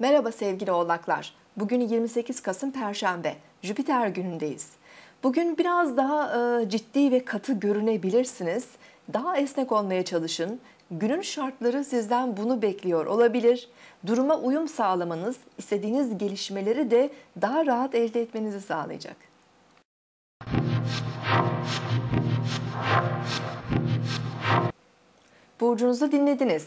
Merhaba sevgili oğlaklar. Bugün 28 Kasım Perşembe. Jüpiter günündeyiz. Bugün biraz daha e, ciddi ve katı görünebilirsiniz. Daha esnek olmaya çalışın. Günün şartları sizden bunu bekliyor olabilir. Duruma uyum sağlamanız, istediğiniz gelişmeleri de daha rahat elde etmenizi sağlayacak. Burcunuzu dinlediniz.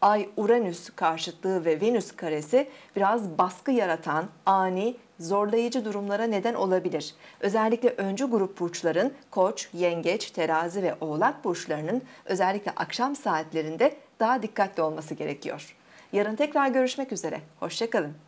Ay-Uranüs karşıtlığı ve Venüs karesi biraz baskı yaratan ani zorlayıcı durumlara neden olabilir. Özellikle öncü grup burçların Koç, Yengeç, Terazi ve Oğlak burçlarının özellikle akşam saatlerinde daha dikkatli olması gerekiyor. Yarın tekrar görüşmek üzere. Hoşçakalın.